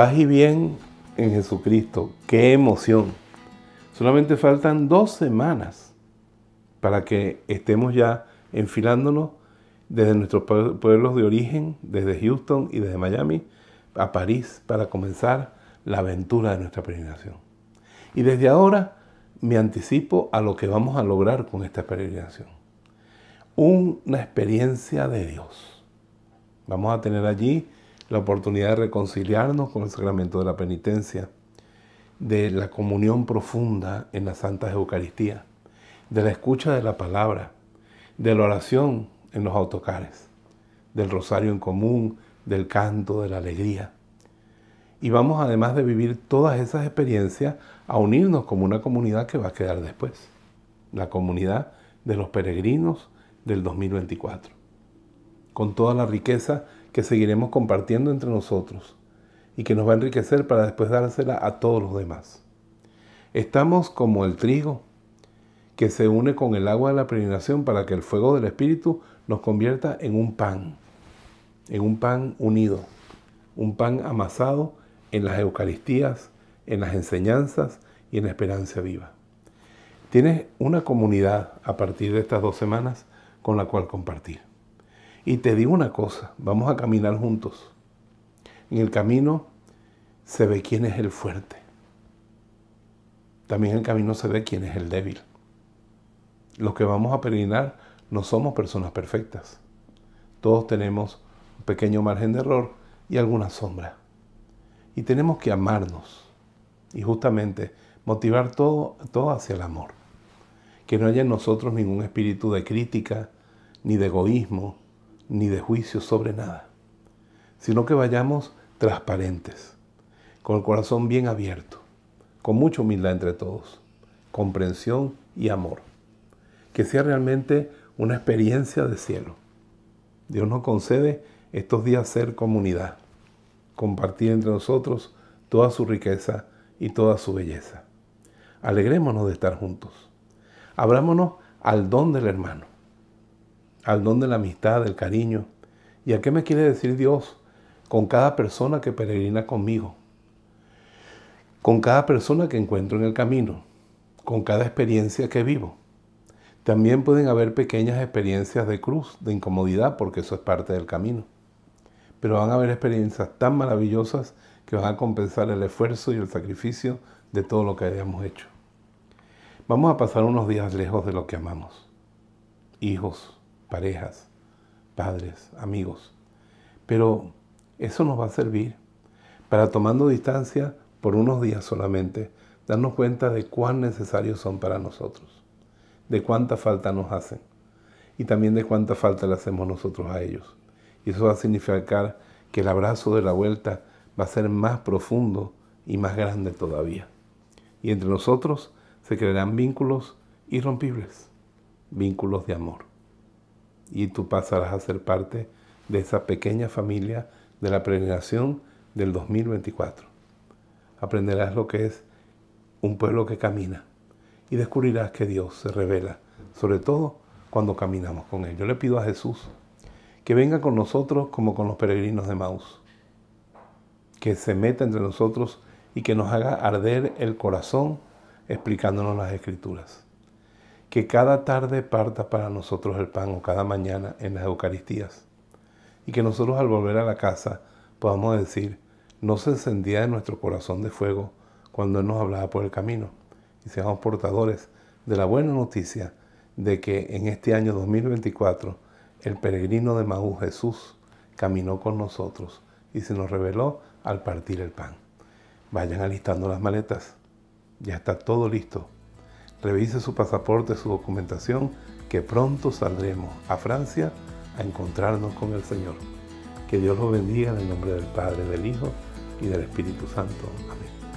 Paz y bien en Jesucristo. ¡Qué emoción! Solamente faltan dos semanas para que estemos ya enfilándonos desde nuestros pueblos de origen, desde Houston y desde Miami, a París para comenzar la aventura de nuestra peregrinación. Y desde ahora me anticipo a lo que vamos a lograr con esta peregrinación. Una experiencia de Dios. Vamos a tener allí la oportunidad de reconciliarnos con el sacramento de la penitencia, de la comunión profunda en la Santa Eucaristía, de la escucha de la palabra, de la oración en los autocares, del rosario en común, del canto, de la alegría. Y vamos además de vivir todas esas experiencias a unirnos como una comunidad que va a quedar después, la comunidad de los peregrinos del 2024, con toda la riqueza que seguiremos compartiendo entre nosotros y que nos va a enriquecer para después dársela a todos los demás. Estamos como el trigo que se une con el agua de la peregrinación para que el fuego del Espíritu nos convierta en un pan, en un pan unido, un pan amasado en las Eucaristías, en las enseñanzas y en la esperanza viva. Tienes una comunidad a partir de estas dos semanas con la cual compartir. Y te digo una cosa, vamos a caminar juntos. En el camino se ve quién es el fuerte. También en el camino se ve quién es el débil. Los que vamos a peregrinar no somos personas perfectas. Todos tenemos un pequeño margen de error y alguna sombra. Y tenemos que amarnos y justamente motivar todo, todo hacia el amor. Que no haya en nosotros ningún espíritu de crítica, ni de egoísmo, ni de juicio sobre nada, sino que vayamos transparentes, con el corazón bien abierto, con mucha humildad entre todos, comprensión y amor. Que sea realmente una experiencia de cielo. Dios nos concede estos días ser comunidad, compartir entre nosotros toda su riqueza y toda su belleza. Alegrémonos de estar juntos. Abrámonos al don del hermano al don de la amistad, del cariño. ¿Y a qué me quiere decir Dios con cada persona que peregrina conmigo? Con cada persona que encuentro en el camino, con cada experiencia que vivo. También pueden haber pequeñas experiencias de cruz, de incomodidad, porque eso es parte del camino. Pero van a haber experiencias tan maravillosas que van a compensar el esfuerzo y el sacrificio de todo lo que hayamos hecho. Vamos a pasar unos días lejos de lo que amamos. Hijos, parejas, padres, amigos. Pero eso nos va a servir para tomando distancia por unos días solamente, darnos cuenta de cuán necesarios son para nosotros, de cuánta falta nos hacen y también de cuánta falta le hacemos nosotros a ellos. Y eso va a significar que el abrazo de la vuelta va a ser más profundo y más grande todavía. Y entre nosotros se crearán vínculos irrompibles, vínculos de amor y tú pasarás a ser parte de esa pequeña familia de la peregrinación del 2024. Aprenderás lo que es un pueblo que camina y descubrirás que Dios se revela, sobre todo cuando caminamos con Él. Yo le pido a Jesús que venga con nosotros como con los peregrinos de Maús, que se meta entre nosotros y que nos haga arder el corazón explicándonos las escrituras que cada tarde parta para nosotros el pan o cada mañana en las Eucaristías. Y que nosotros al volver a la casa podamos decir, no se encendía en nuestro corazón de fuego cuando Él nos hablaba por el camino. Y seamos portadores de la buena noticia de que en este año 2024 el peregrino de Maú Jesús caminó con nosotros y se nos reveló al partir el pan. Vayan alistando las maletas. Ya está todo listo Revise su pasaporte, su documentación, que pronto saldremos a Francia a encontrarnos con el Señor. Que Dios lo bendiga en el nombre del Padre, del Hijo y del Espíritu Santo. Amén.